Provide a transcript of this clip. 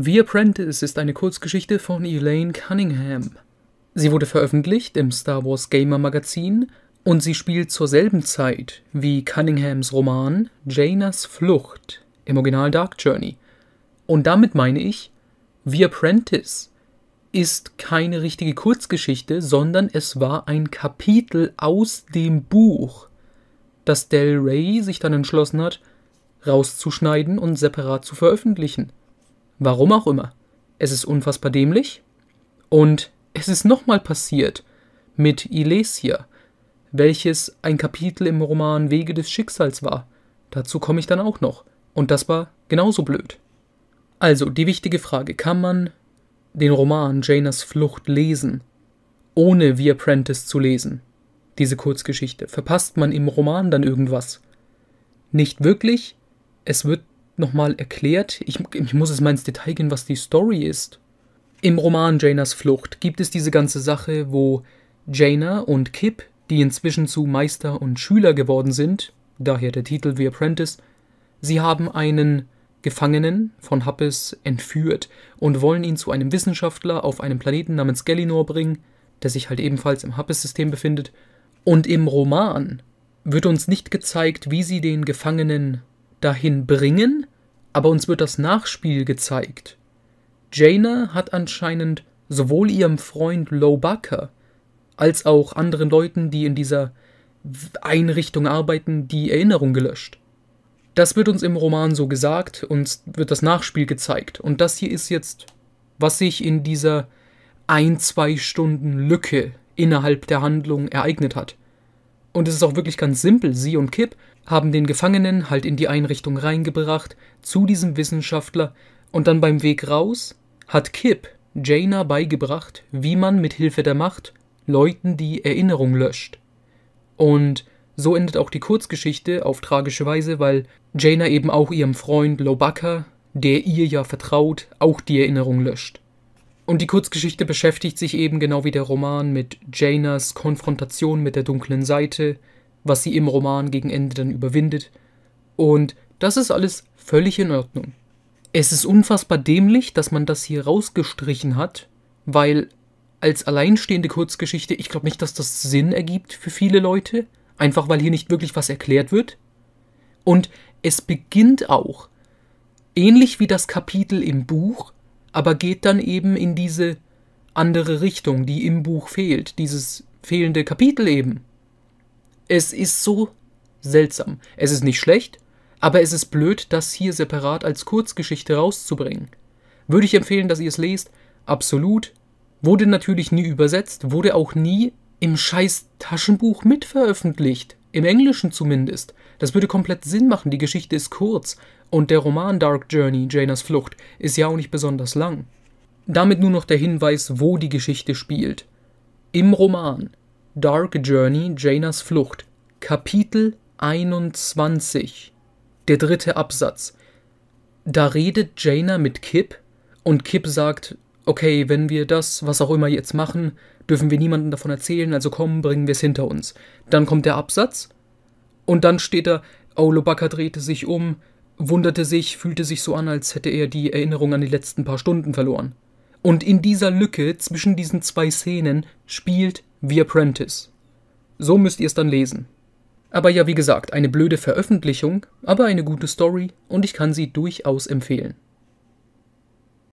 The Apprentice ist eine Kurzgeschichte von Elaine Cunningham. Sie wurde veröffentlicht im Star Wars Gamer Magazin und sie spielt zur selben Zeit wie Cunninghams Roman Janas Flucht im Original Dark Journey. Und damit meine ich, The Apprentice ist keine richtige Kurzgeschichte, sondern es war ein Kapitel aus dem Buch, das Del Rey sich dann entschlossen hat, rauszuschneiden und separat zu veröffentlichen. Warum auch immer. Es ist unfassbar dämlich. Und es ist nochmal passiert mit Ilesia, welches ein Kapitel im Roman Wege des Schicksals war. Dazu komme ich dann auch noch. Und das war genauso blöd. Also, die wichtige Frage, kann man den Roman Janas Flucht lesen, ohne The Apprentice zu lesen? Diese Kurzgeschichte. Verpasst man im Roman dann irgendwas? Nicht wirklich. Es wird nochmal erklärt. Ich, ich muss es mal ins Detail gehen, was die Story ist. Im Roman Janas Flucht gibt es diese ganze Sache, wo Jaina und Kip, die inzwischen zu Meister und Schüler geworden sind, daher der Titel The Apprentice, sie haben einen Gefangenen von Happes entführt und wollen ihn zu einem Wissenschaftler auf einem Planeten namens Gellinor bringen, der sich halt ebenfalls im Happes-System befindet. Und im Roman wird uns nicht gezeigt, wie sie den Gefangenen dahin bringen, aber uns wird das Nachspiel gezeigt. Jaina hat anscheinend sowohl ihrem Freund Lowbacker als auch anderen Leuten, die in dieser Einrichtung arbeiten, die Erinnerung gelöscht. Das wird uns im Roman so gesagt, uns wird das Nachspiel gezeigt. Und das hier ist jetzt, was sich in dieser ein, zwei Stunden Lücke innerhalb der Handlung ereignet hat. Und es ist auch wirklich ganz simpel, sie und Kip haben den Gefangenen halt in die Einrichtung reingebracht, zu diesem Wissenschaftler, und dann beim Weg raus hat Kip Jaina beigebracht, wie man mit Hilfe der Macht Leuten die Erinnerung löscht. Und so endet auch die Kurzgeschichte auf tragische Weise, weil Jaina eben auch ihrem Freund Lobaka, der ihr ja vertraut, auch die Erinnerung löscht. Und die Kurzgeschichte beschäftigt sich eben genau wie der Roman mit Janas Konfrontation mit der dunklen Seite, was sie im Roman gegen Ende dann überwindet. Und das ist alles völlig in Ordnung. Es ist unfassbar dämlich, dass man das hier rausgestrichen hat, weil als alleinstehende Kurzgeschichte, ich glaube nicht, dass das Sinn ergibt für viele Leute, einfach weil hier nicht wirklich was erklärt wird. Und es beginnt auch, ähnlich wie das Kapitel im Buch, aber geht dann eben in diese andere Richtung, die im Buch fehlt, dieses fehlende Kapitel eben. Es ist so seltsam. Es ist nicht schlecht, aber es ist blöd, das hier separat als Kurzgeschichte rauszubringen. Würde ich empfehlen, dass ihr es lest? Absolut. Wurde natürlich nie übersetzt, wurde auch nie im scheiß Taschenbuch mitveröffentlicht. Im Englischen zumindest. Das würde komplett Sinn machen, die Geschichte ist kurz und der Roman Dark Journey, Janas Flucht, ist ja auch nicht besonders lang. Damit nur noch der Hinweis, wo die Geschichte spielt. Im Roman Dark Journey, Janas Flucht, Kapitel 21, der dritte Absatz. Da redet Jana mit Kip und Kip sagt, okay, wenn wir das, was auch immer jetzt machen, dürfen wir niemandem davon erzählen, also kommen, bringen wir es hinter uns. Dann kommt der Absatz und dann steht da, Aulobaka oh, drehte sich um, wunderte sich, fühlte sich so an, als hätte er die Erinnerung an die letzten paar Stunden verloren. Und in dieser Lücke zwischen diesen zwei Szenen spielt The Apprentice. So müsst ihr es dann lesen. Aber ja, wie gesagt, eine blöde Veröffentlichung, aber eine gute Story und ich kann sie durchaus empfehlen.